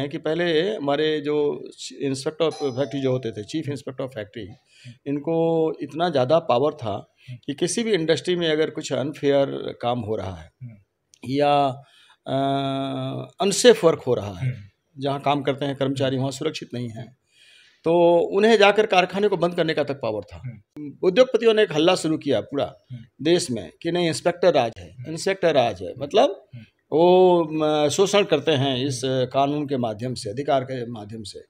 है कि पहले हमारे जो इंस्पेक्टर ऑफ फैक्ट्री जो होते थे चीफ इंस्पेक्टर ऑफ फैक्ट्री इनको इतना ज़्यादा पावर था कि किसी भी इंडस्ट्री में अगर कुछ अनफेयर काम हो रहा है हम्म। या अनसेफ वर्क हो रहा है हम्म। जहाँ काम करते हैं कर्मचारी वहाँ सुरक्षित नहीं हैं तो उन्हें जाकर कारखाने को बंद करने का तक पावर था हम्म। उद्योगपतियों ने एक हल्ला शुरू किया पूरा देश में कि नहीं इंस्पेक्टर राज है इंस्पेक्टर राज है मतलब वो शोषण करते हैं इस कानून के माध्यम से अधिकार के माध्यम से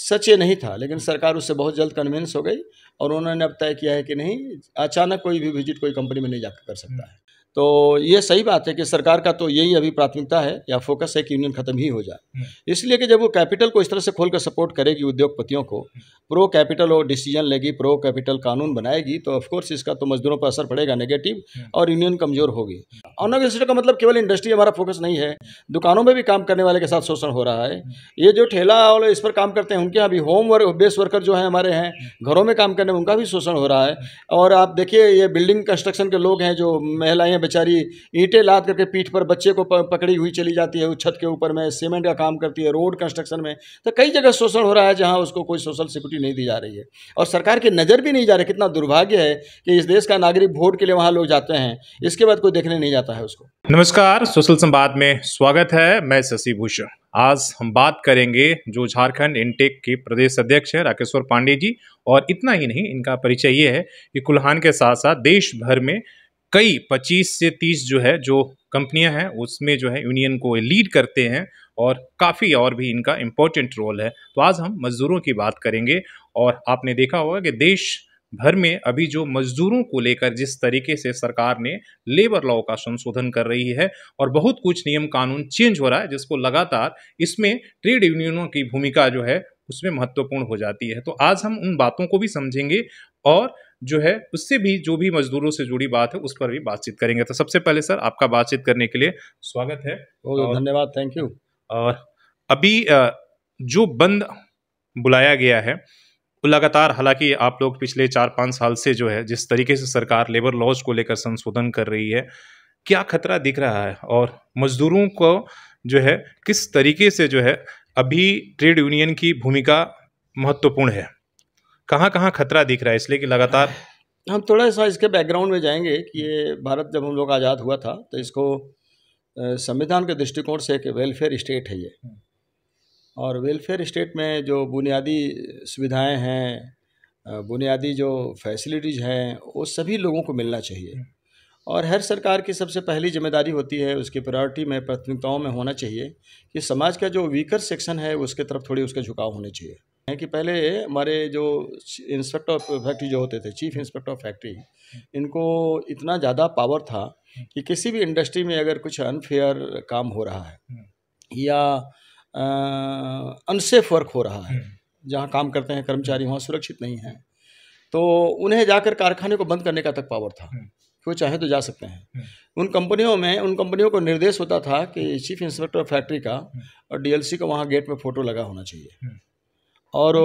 सच ये नहीं था लेकिन सरकार उससे बहुत जल्द कन्विंस हो गई और उन्होंने अब तय किया है कि नहीं अचानक कोई भी विजिट कोई कंपनी में नहीं जाकर कर सकता हम्म। है तो ये सही बात है कि सरकार का तो यही अभी प्राथमिकता है या फोकस है कि यूनियन खत्म ही हो जाए हम्म। इसलिए कि जब वो कैपिटल को इस तरह से खोलकर सपोर्ट करेगी उद्योगपतियों को प्रो हम्म। कैपिटल और डिसीजन लेगी प्रो कैपिटल कानून बनाएगी तो ऑफकोर्स इसका तो मजदूरों पर असर पड़ेगा नेगेटिव हम्म। और यूनियन कमजोर होगी ऑनर का मतलब केवल इंडस्ट्री हमारा फोकस नहीं है दुकानों में भी काम करने वाले के साथ शोषण हो रहा है ये जो ठेला और इस पर काम करते हैं उनके अभी होम वर्क बेस वर्कर जो है हमारे हैं घरों में काम करने उनका भी शोषण हो रहा है और आप देखिए ये बिल्डिंग कंस्ट्रक्शन के लोग हैं जो महिलाएं हैं बेचारी ईंटें लाद करके पीठ पर बच्चे को पकड़ी हुई चली जाती है छत के ऊपर में सीमेंट का काम करती है रोड कंस्ट्रक्शन में तो कई जगह शोषण हो रहा है जहाँ उसको कोई सोशल सिक्योरिटी नहीं दी जा रही है और सरकार की नज़र भी नहीं जा रही कितना दुर्भाग्य है कि इस देश का नागरिक वोट के लिए वहाँ लोग जाते हैं इसके बाद कोई देखने नहीं जाता है उसको नमस्कार सोशल संवाद में स्वागत है मैं शशि भूषण आज हम बात करेंगे जो झारखंड इनटेक के प्रदेश अध्यक्ष हैं राकेश्वर पांडे जी और इतना ही नहीं इनका परिचय ये है कि कुल्हान के साथ साथ देश भर में कई 25 से 30 जो है जो कंपनियां हैं उसमें जो है यूनियन को लीड करते हैं और काफ़ी और भी इनका इम्पोर्टेंट रोल है तो आज हम मज़दूरों की बात करेंगे और आपने देखा होगा कि देश भर में अभी जो मजदूरों को लेकर जिस तरीके से सरकार ने लेबर लॉ का संशोधन कर रही है और बहुत कुछ नियम कानून चेंज हो रहा है जिसको लगातार इसमें ट्रेड यूनियनों की भूमिका जो है उसमें महत्वपूर्ण हो जाती है तो आज हम उन बातों को भी समझेंगे और जो है उससे भी जो भी मजदूरों से जुड़ी बात है उस पर भी बातचीत करेंगे तो सबसे पहले सर आपका बातचीत करने के लिए स्वागत है धन्यवाद थैंक यू और अभी जो बंद बुलाया गया है लगातार हालांकि आप लोग पिछले चार पाँच साल से जो है जिस तरीके से सरकार लेबर लॉज को लेकर संशोधन कर रही है क्या खतरा दिख रहा है और मजदूरों को जो है किस तरीके से जो है अभी ट्रेड यूनियन की भूमिका महत्वपूर्ण है कहाँ कहाँ खतरा दिख रहा है इसलिए कि लगातार हम थोड़ा सा इसके बैकग्राउंड में जाएंगे कि ये भारत जब हम लोग आज़ाद हुआ था तो इसको संविधान के दृष्टिकोण से एक वेलफेयर स्टेट है ये हम्म। और वेलफेयर स्टेट में जो बुनियादी सुविधाएं हैं बुनियादी जो फैसिलिटीज़ हैं वो सभी लोगों को मिलना चाहिए हम्म। और हर सरकार की सबसे पहली जिम्मेदारी होती है उसकी प्रायोरिटी में प्राथमिकताओं में होना चाहिए कि समाज का जो वीकर सेक्शन है उसके तरफ थोड़ी उसका झुकाव होने चाहिए हैं कि पहले हमारे जो इंस्पेक्टर ऑफ फैक्ट्री जो होते थे चीफ इंस्पेक्टर ऑफ फैक्ट्री इनको इतना ज़्यादा पावर था कि किसी भी इंडस्ट्री में अगर कुछ अनफेयर काम हो रहा है या अनसेफ वर्क हो रहा है जहाँ काम करते हैं कर्मचारी वहाँ सुरक्षित नहीं हैं तो उन्हें जाकर कारखाने को बंद करने का तक पावर था वो चाहे तो जा सकते हैं उन कंपनियों में उन कंपनियों को निर्देश होता था कि चीफ इंस्पेक्टर ऑफ फैक्ट्री का और डीएलसी का वहाँ गेट में फ़ोटो लगा होना चाहिए और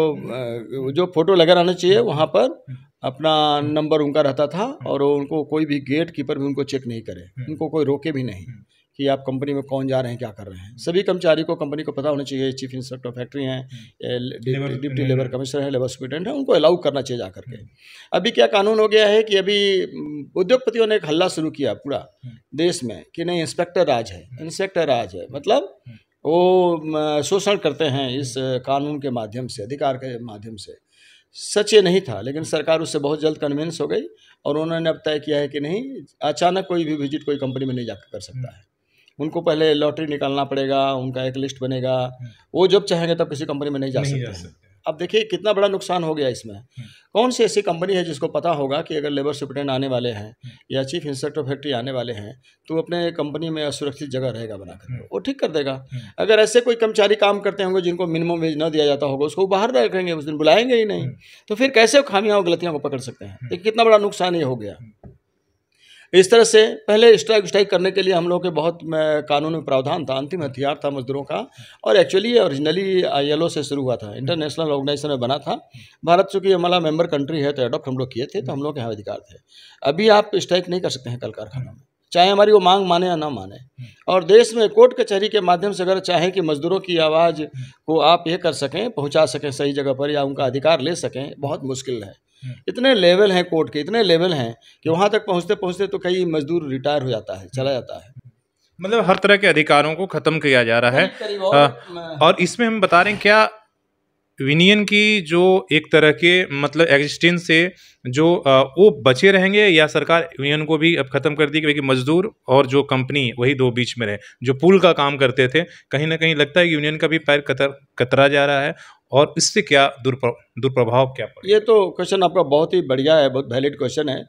जो फ़ोटो लगा रहना चाहिए वहाँ पर अपना नंबर उनका रहता था और उनको कोई भी गेट कीपर भी उनको चेक नहीं करे हम्म। उनको कोई रोके भी नहीं हम्म। कि आप कंपनी में कौन जा रहे हैं क्या कर रहे हैं सभी कर्मचारी को कंपनी को पता होना चाहिए चीफ इंस्पेक्टर फैक्ट्री हैं हम्म। डिप्टी लेबर कमिश्नर हैं लेबर सुप्रिटेंडेंट हैं उनको अलाउ करना चाहिए जा करके अभी क्या कानून हो गया है कि अभी उद्योगपतियों ने एक हल्ला शुरू किया पूरा देश में कि नहीं इंस्पेक्टर राज है इंस्पेक्टर राज है मतलब वो शोषण करते हैं इस कानून के माध्यम से अधिकार के माध्यम से सच ये नहीं था लेकिन सरकार उससे बहुत जल्द कन्विंस हो गई और उन्होंने अब तय किया है कि नहीं अचानक कोई भी विजिट कोई कंपनी में नहीं जाकर कर सकता हम्म। है उनको पहले लॉटरी निकालना पड़ेगा उनका एक लिस्ट बनेगा हम्म। वो जब चाहेंगे तब किसी कंपनी में नहीं जा सकते अब देखिए कितना बड़ा नुकसान हो गया इसमें हम्म। कौन सी ऐसी कंपनी है जिसको पता होगा कि अगर लेबर सुप्रिटेंट आने वाले हैं हम्म। या चीफ इंस्पेक्टर फैक्ट्री आने वाले हैं तो अपने कंपनी में असुरक्षित जगह रहेगा बनाकर हम्म। वो ठीक कर देगा अगर ऐसे कोई कर्मचारी काम करते होंगे जिनको मिनिमम वेज ना दिया जाता होगा उसको बाहर रखेंगे उस दिन बुलाएंगे ही नहीं तो फिर कैसे खामियाँ और गलतियाँ को पकड़ सकते हैं देखिए कितना बड़ा नुकसान ये हो गया इस तरह से पहले स्ट्राइक स्ट्राइक करने के लिए हम लोग के बहुत कानून में प्रावधान था अंतिम हथियार था मजदूरों का और एक्चुअली ये ओरिजिनली आई से शुरू हुआ था इंटरनेशनल ऑर्गेनाइजेशन में बना था भारत चूंकि हमारा मेम्बर कंट्री है तो एडॉप्ट हम लोग किए थे तो हम लोग के यहाँ अधिकार थे अभी आप स्ट्राइक नहीं कर सकते हैं कल कारखाना में चाहे हमारी वो मांग माने या ना माने और देश में कोर्ट कचहरी के माध्यम से अगर चाहें कि मजदूरों की आवाज़ को आप ये कर सकें पहुंचा सकें सही जगह पर या उनका अधिकार ले सकें बहुत मुश्किल है इतने लेवल हैं कोर्ट के इतने लेवल हैं कि वहाँ तक पहुँचते पहुँचते तो कई मजदूर रिटायर हो जाता है चला जाता है मतलब हर तरह के अधिकारों को खत्म किया जा रहा है आ, हाँ, और इसमें हम बता रहे हैं क्या यूनियन की जो एक तरह के मतलब एग्जिस्टेंस से जो वो बचे रहेंगे या सरकार यूनियन को भी अब ख़त्म कर दी क्योंकि मजदूर और जो कंपनी वही दो बीच में रहे जो पुल का काम करते थे कहीं ना कहीं लगता है कि यूनियन का भी पैर कतर कतरा जा रहा है और इससे क्या दुर्प्र, दुर्प्रभाव क्या पड़े? ये तो क्वेश्चन आपका बहुत ही बढ़िया है बहुत वैलिड क्वेश्चन है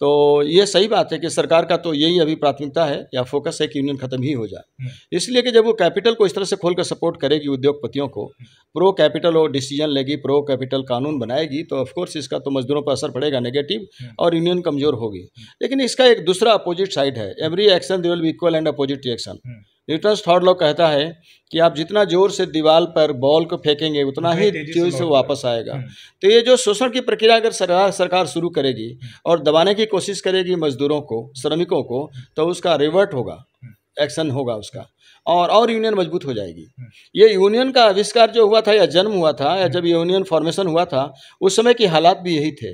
तो ये सही बात है कि सरकार का तो यही अभी प्राथमिकता है या फोकस है कि यूनियन खत्म ही हो जाए हम्म। इसलिए कि जब वो कैपिटल को इस तरह से खोलकर सपोर्ट करेगी उद्योगपतियों को प्रो कैपिटल और डिसीजन लेगी प्रो कैपिटल कानून बनाएगी तो ऑफकोर्स इसका तो मजदूरों पर असर पड़ेगा नेगेटिव हम्म। और यूनियन कमजोर होगी हम्म। लेकिन इसका एक दूसरा अपोजिट साइड है every action there will be equal and opposite reaction Newton's third law कहता है कि आप जितना जोर से दीवार पर बॉल को फेंकेंगे उतना ही जोर से वापस आएगा हम्म। तो ये जो शोषण की प्रक्रिया अगर सरकार सरकार शुरू करेगी हम्म। और दबाने की कोशिश करेगी मजदूरों को श्रमिकों को हम्म। तो उसका रिवर्ट होगा एक्शन होगा उसका और और यूनियन मजबूत हो जाएगी हम्म। ये यूनियन का आविष्कार जो हुआ था या जन्म हुआ था या जब यूनियन फॉर्मेशन हुआ था उस समय की हालात भी यही थे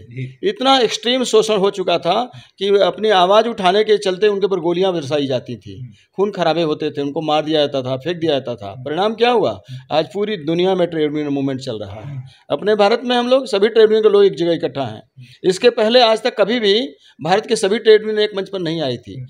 इतना एक्सट्रीम शोषण हो चुका था कि अपनी आवाज़ उठाने के चलते उनके ऊपर गोलियां बरसाई जाती थी हम्म। खून खराबे होते थे उनको मार दिया जाता था फेंक दिया जाता था हम्म। परिणाम क्या हुआ आज पूरी दुनिया में ट्रेड यूनियन मूवमेंट चल रहा है अपने भारत में हम लोग सभी ट्रेड यूनियन के लोग एक जगह इकट्ठा हैं इसके पहले आज तक कभी भी भारत के सभी ट्रेड यूनियन एक मंच पर नहीं आई थी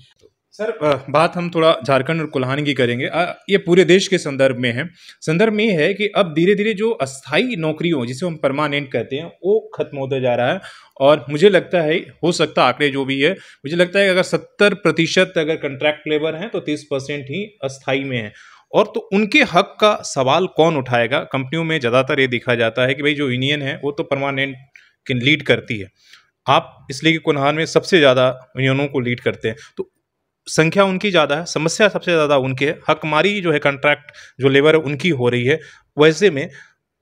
सर बात हम थोड़ा झारखंड और कुल्हान की करेंगे ये पूरे देश के संदर्भ में है संदर्भ में है कि अब धीरे धीरे जो अस्थाई नौकरियों जिसे हम परमानेंट कहते हैं वो खत्म होता जा रहा है और मुझे लगता है हो सकता आंकड़े जो भी है मुझे लगता है अगर सत्तर प्रतिशत अगर कंट्रैक्ट लेबर हैं तो तीस परसेंट ही अस्थाई में है और तो उनके हक का सवाल कौन उठाएगा कंपनियों में ज़्यादातर ये देखा जाता है कि भाई जो यूनियन है वो तो परमानेंट लीड करती है आप इसलिए कि कुनहान में सबसे ज़्यादा यूनियनों को लीड करते हैं तो संख्या उनकी ज़्यादा है समस्या सबसे ज़्यादा उनके है हकमारी जो है कॉन्ट्रैक्ट जो लेबर है उनकी हो रही है वैसे में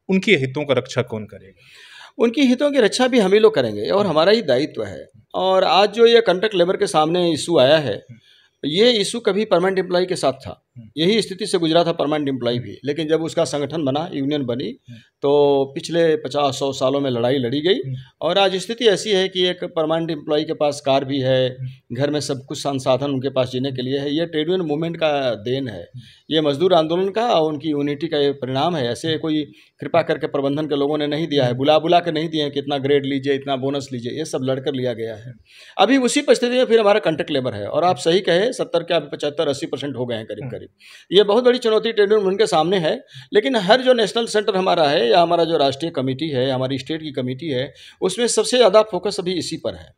उनके हितों का रक्षा कौन करेगा उनकी हितों की रक्षा भी हम ही लोग करेंगे और हमारा ही दायित्व है और आज जो ये कंट्रैक्ट लेबर के सामने इशू आया है ये इशू कभी परमानेंट एम्प्लॉय के साथ था यही स्थिति से गुजरा था परमानेंट एम्प्लॉय भी लेकिन जब उसका संगठन बना यूनियन बनी तो पिछले पचास सौ सालों में लड़ाई लड़ी गई और आज स्थिति ऐसी है कि एक परमानेंट एम्प्लॉय के पास कार भी है घर में सब कुछ संसाधन उनके पास जीने के लिए है ये ट्रेड यूनियन मूवमेंट का देन है ये मजदूर आंदोलन का और उनकी यूनिटी का ये परिणाम है ऐसे कोई कृपा करके प्रबंधन के लोगों ने नहीं दिया है बुला बुला के नहीं दिए हैं कि इतना ग्रेड लीजिए इतना बोनस लीजिए ये सब लड़कर लिया गया है अभी उसी परिस्थिति में फिर हमारा कंटेक्ट लेबर है और आप सही कहे सत्तर के अभी पचहत्तर अस्सी परसेंट हो गए हैं करीब करीब करीब ये बहुत बड़ी चुनौती ट्रेड यूनियन के सामने है लेकिन हर जो नेशनल सेंटर हमारा है या हमारा जो राष्ट्रीय कमेटी है हमारी स्टेट की कमेटी है उसमें सबसे ज़्यादा फोकस अभी इसी पर है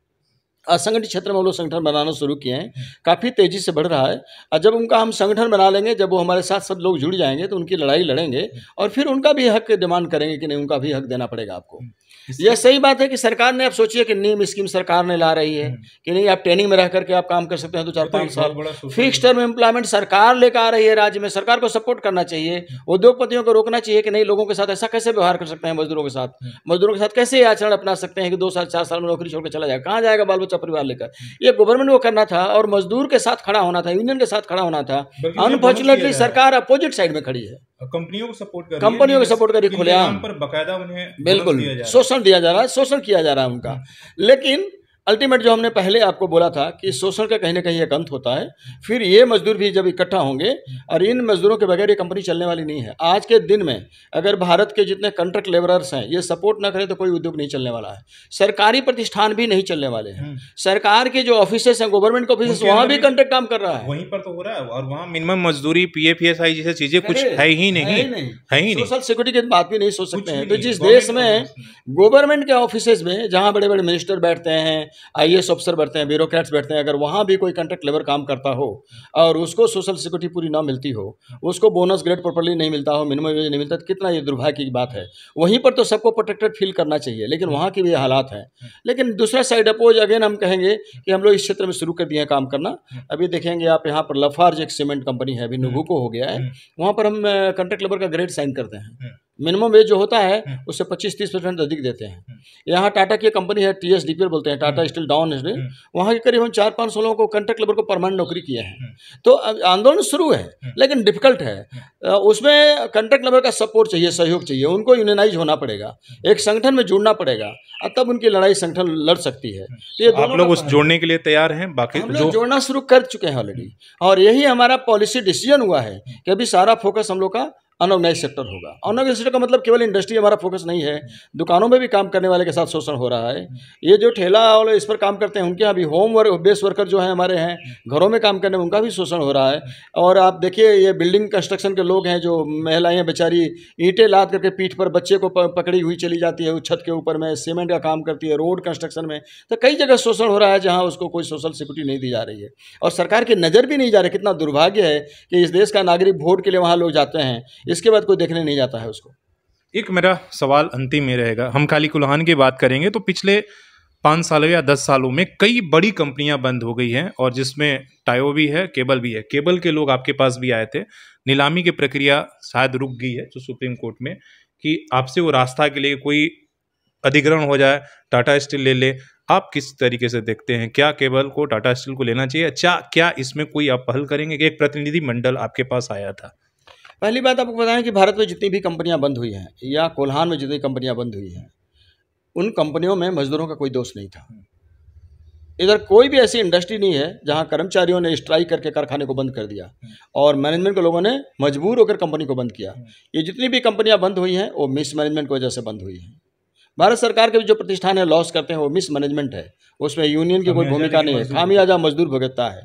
असंगठित क्षेत्र में वो लोग संगठन बनाना शुरू किए हैं काफ़ी तेज़ी से बढ़ रहा है और जब उनका हम संगठन बना लेंगे जब वो हमारे साथ सब लोग जुड़ जाएंगे तो उनकी लड़ाई लड़ेंगे और फिर उनका भी हक डिमांड करेंगे कि नहीं उनका भी हक देना पड़ेगा आपको यह सही बात है कि सरकार ने आप सोचिए कि नीम स्कीम सरकार ने ला रही है हम्म। कि नहीं आप ट्रेनिंग में रह करके आप काम कर सकते हैं दो तो चार तो पाँच साल फिक्स टर्म एम्प्लॉयमेंट सरकार लेकर आ रही है राज्य में सरकार को सपोर्ट करना चाहिए हम्म। उद्योगपतियों को रोकना चाहिए कि नहीं लोगों के साथ ऐसा कैसे व्यवहार कर सकते हैं मजदूरों के साथ हम्म। मजदूरों के साथ कैसे आचरण अपना सकते हैं कि दो साल चार साल में नौकरी छोड़कर चला जाएगा कहाँ जाएगा बाल बच्चा मोर्चा परिवार लेकर ये गवर्नमेंट को करना था और मजदूर के साथ खड़ा होना था यूनियन के साथ खड़ा होना था अनफॉर्चुनेटली सरकार अपोजिट साइड में खड़ी है कंपनियों को सपोर्ट करी खुलेआम पर बकायदा उन्हें बिल्कुल शोषण दिया जा रहा है शोषण किया जा रहा है उनका लेकिन अल्टीमेट जो हमने पहले आपको बोला था कि शोषण का कहीं ना कहीं एक अंत होता है फिर ये मजदूर भी जब इकट्ठा होंगे और इन मजदूरों के बगैर ये कंपनी चलने वाली नहीं है आज के दिन में अगर भारत के जितने कॉन्ट्रैक्ट लेबरर्स हैं ये सपोर्ट ना करें तो कोई उद्योग नहीं चलने वाला है सरकारी प्रतिष्ठान भी नहीं चलने वाले हैं हम्म। सरकार के जो ऑफिस हैं गवर्नमेंट के ऑफिस वहाँ भी कॉन्ट्रैक्ट काम कर रहा है वहीं पर तो हो रहा है और वहाँ मिनिमम मजदूरी पी एफ एस आई जैसे चीज़ें कुछ है ही नहीं है ही नहीं सोशल सिक्योरिटी की तो बात भी नहीं सोच सकते हैं तो जिस देश में गवर्नमेंट के ऑफिस में जहाँ बड़े बड़े मिनिस्टर बैठते हैं एस ऑफिसर बैठते हैं ब्यूरोक्रेट्स बैठते हैं अगर वहाँ भी कोई कंट्रैक्ट लेबर काम करता हो और उसको सोशल सिक्योरिटी पूरी ना मिलती हो उसको बोनस ग्रेड प्रॉपरली नहीं मिलता हो मिनिमम वेज नहीं मिलता तो कितना ये दुर्भाग्य की बात है वहीं पर तो सबको प्रोटेक्टेड फील करना चाहिए लेकिन वहाँ के भी हालात हैं लेकिन दूसरा साइड अपोज अगेन हम कहेंगे कि हम लोग इस क्षेत्र में शुरू कर दिए हैं काम करना अभी देखेंगे आप यहाँ पर लफार्ज एक सीमेंट कंपनी है अभी नुभुको हम्म। हो गया है हम्म। वहाँ पर हम कंट्रैक्ट लेबर का ग्रेड साइन करते हैं हम्म। मिनिमम वेज जो होता है हम्म। उससे 25-30 परसेंट अधिक देते हैं हम्म। यहाँ टाटा की कंपनी है टी एस डी पी बोलते हैं Tata hmm. Steel down steel वहाँ के करीब हम चार पाँच सौ लोगों को कंट्रैक्ट लेबर को परमानेंट नौकरी किए हैं तो आंदोलन शुरू है लेकिन डिफिकल्ट है उसमें कंट्रैक्ट लेबर का सपोर्ट चाहिए सहयोग चाहिए उनको यूनियनाइज होना पड़ेगा एक संगठन में जुड़ना पड़ेगा और तब उनकी लड़ाई संगठन लड़ सकती है तो ये तो आप लोग उस जोड़ने के लिए तैयार हैं बाकी जो जोड़ना शुरू कर चुके हैं ऑलरेडी और यही हमारा पॉलिसी डिसीजन हुआ है कि अभी सारा फोकस हम लोग का अनऑर्गेनाइज सेक्टर होगा अनऑर्गेनाइज सेक्टर का मतलब केवल इंडस्ट्री हमारा फोकस नहीं है दुकानों में भी काम करने वाले के साथ शोषण हो रहा है ये जो ठेला और इस पर काम करते हैं उनके भी होम वर्क बेस वर्कर जो है हमारे हैं घरों में काम करने में उनका भी शोषण हो रहा है और आप देखिए ये बिल्डिंग कंस्ट्रक्शन के लोग हैं जो महिलाएँ हैं बेचारी ईंटें लाद करके पीठ पर बच्चे को पकड़ी हुई चली जाती है छत के ऊपर में सीमेंट का काम करती है रोड कंस्ट्रक्शन में तो कई जगह शोषण हो रहा है जहाँ उसको कोई सोशल सिक्योरिटी नहीं दी जा रही है और सरकार की नज़र भी नहीं जा रही कितना दुर्भाग्य है कि इस देश का नागरिक वोट के लिए वहाँ लोग जाते हैं इसके बाद कोई देखने नहीं जाता है उसको एक मेरा सवाल अंतिम में रहेगा हम खाली कुल्हान की बात करेंगे तो पिछले पाँच सालों या दस सालों में कई बड़ी कंपनियां बंद हो गई हैं और जिसमें टायो भी है केबल भी है केबल के लोग आपके पास भी आए थे नीलामी की प्रक्रिया शायद रुक गई है जो सुप्रीम कोर्ट में कि आपसे वो रास्ता के लिए कोई अधिग्रहण हो जाए टाटा स्टील ले ले आप किस तरीके से देखते हैं क्या केबल को टाटा स्टील को लेना चाहिए अच्छा क्या इसमें कोई आप पहल करेंगे कि एक प्रतिनिधि मंडल आपके पास आया था पहली बात आपको बताएं कि भारत में जितनी भी कंपनियां बंद हुई हैं या कोल्हान में जितनी कंपनियां बंद हुई हैं उन कंपनियों में मजदूरों का कोई दोष नहीं था इधर कोई भी ऐसी इंडस्ट्री नहीं है जहां कर्मचारियों ने स्ट्राइक करके कारखाने को बंद कर दिया और मैनेजमेंट के लोगों ने मजबूर होकर कंपनी को बंद किया ये जितनी भी कंपनियां बंद हुई हैं वो मिस मैनेजमेंट की वजह से बंद हुई हैं भारत सरकार के भी जो प्रतिष्ठान है लॉस करते हैं वो मिस मैनेजमेंट है उसमें यूनियन की कोई भूमिका नहीं है खामियाजा मजदूर भुगतता है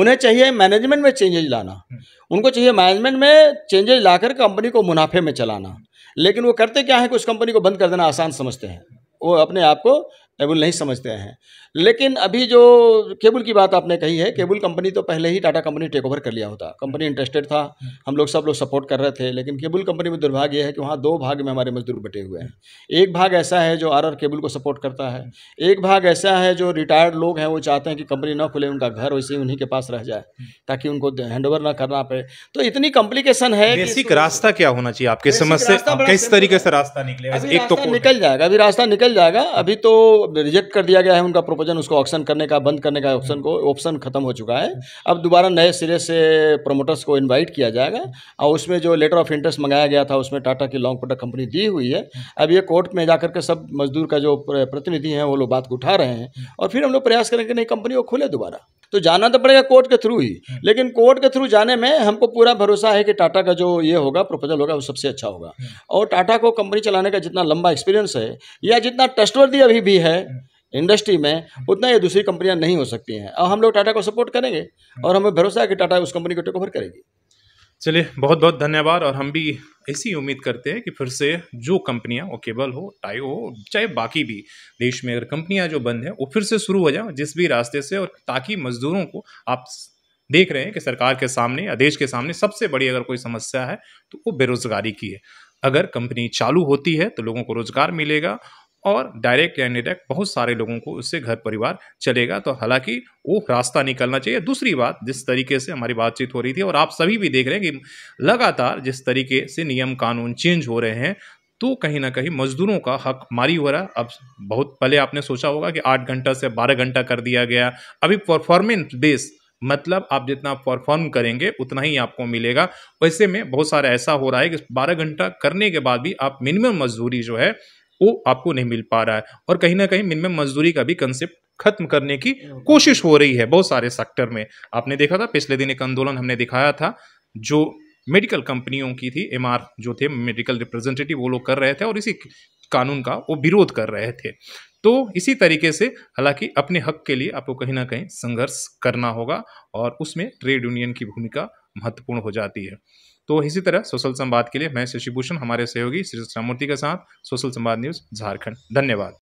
उन्हें चाहिए मैनेजमेंट में चेंजेज लाना हम्म। उनको चाहिए मैनेजमेंट में चेंजेज लाकर कंपनी को मुनाफे में चलाना लेकिन वो करते क्या है कि उस कंपनी को बंद कर देना आसान समझते हैं वो अपने आप को केबल नहीं समझते हैं लेकिन अभी जो केबल की बात आपने कही है केबल कंपनी तो पहले ही टाटा कंपनी टेक ओवर कर लिया होता कंपनी इंटरेस्टेड था हम लोग सब लोग सपोर्ट कर रहे थे लेकिन केबल कंपनी में दुर्भाग्य है कि वहाँ दो भाग में हमारे मजदूर बटे हुए हैं एक भाग ऐसा है जो आर आर केबल को सपोर्ट करता है एक भाग ऐसा है जो रिटायर्ड लोग हैं वो चाहते हैं कि कंपनी ना खुले उनका घर वैसे ही उन्हीं के पास रह जाए ताकि उनको हैंड ओवर ना करना पड़े तो इतनी कॉम्प्लिकेशन है बेसिक रास्ता क्या होना चाहिए आपके समझ से किस तरीके से रास्ता निकले एक तो निकल जाएगा अभी रास्ता निकल जाएगा अभी तो रिजेक्ट कर दिया गया है उनका प्रोपोजन उसको ऑप्शन करने का बंद करने का ऑप्शन को ऑप्शन खत्म हो चुका है अब दोबारा नए सिरे से प्रमोटर्स को इनवाइट किया जाएगा और उसमें जो लेटर ऑफ इंटरेस्ट मंगाया गया था उसमें टाटा की लॉन्ग प्रोडक्ट कंपनी दी हुई है अब ये कोर्ट में जाकर के सब मजदूर का जो प्रतिनिधि हैं वो लोग बात उठा रहे हैं और फिर हम लोग प्रयास करेंगे नई कंपनी को खुले दोबारा तो जाना तो पड़ेगा कोर्ट के थ्रू ही लेकिन कोर्ट के थ्रू जाने में हमको पूरा भरोसा है कि टाटा का जो ये होगा प्रोपोजल होगा वो सबसे अच्छा होगा और टाटा को कंपनी चलाने का जितना लंबा एक्सपीरियंस है या जितना ट्रस्टवर्दी अभी भी है है इंडस्ट्री में उतना ये दूसरी कंपनियां नहीं हो सकती हैं और हम लोग टाटा को सपोर्ट करेंगे और हमें भरोसा है कि टाटा उस कंपनी को टेक ओवर करेगी चलिए बहुत बहुत धन्यवाद और हम भी ऐसी उम्मीद करते हैं कि फिर से जो कंपनियां वो केबल हो टाई हो चाहे बाकी भी देश में अगर कंपनियां जो बंद हैं वो फिर से शुरू हो जाए जिस भी रास्ते से और ताकि मजदूरों को आप देख रहे हैं कि सरकार के सामने या देश के सामने सबसे बड़ी अगर कोई समस्या है तो वो बेरोजगारी की है अगर कंपनी चालू होती है तो लोगों को रोजगार मिलेगा और डायरेक्ट या इनडायरेक्ट बहुत सारे लोगों को उससे घर परिवार चलेगा तो हालांकि वो रास्ता निकलना चाहिए दूसरी बात जिस तरीके से हमारी बातचीत हो रही थी और आप सभी भी देख रहे हैं कि लगातार जिस तरीके से नियम कानून चेंज हो रहे हैं तो कहीं ना कहीं मजदूरों का हक मारी हो रहा अब बहुत पहले आपने सोचा होगा कि आठ घंटा से बारह घंटा कर दिया गया अभी परफॉर्मेंस बेस मतलब आप जितना परफॉर्म करेंगे उतना ही आपको मिलेगा वैसे में बहुत सारा ऐसा हो रहा है कि बारह घंटा करने के बाद भी आप मिनिमम मजदूरी जो है वो आपको नहीं मिल पा रहा है और कहीं ना कहीं मिनिमम मजदूरी का भी कंसेप्ट खत्म करने की कोशिश हो रही है बहुत सारे सेक्टर में आपने देखा था पिछले दिन एक आंदोलन हमने दिखाया था जो मेडिकल कंपनियों की थी एम जो थे मेडिकल रिप्रेजेंटेटिव वो लोग कर रहे थे और इसी कानून का वो विरोध कर रहे थे तो इसी तरीके से हालांकि अपने हक के लिए आपको कहीं ना कहीं संघर्ष करना होगा और उसमें ट्रेड यूनियन की भूमिका महत्वपूर्ण हो जाती है तो इसी तरह सोशल संवाद के लिए मैं शशिभूषण हमारे सहयोगी श्री कृष्णामूर्ति के साथ सोशल संवाद न्यूज़ झारखंड धन्यवाद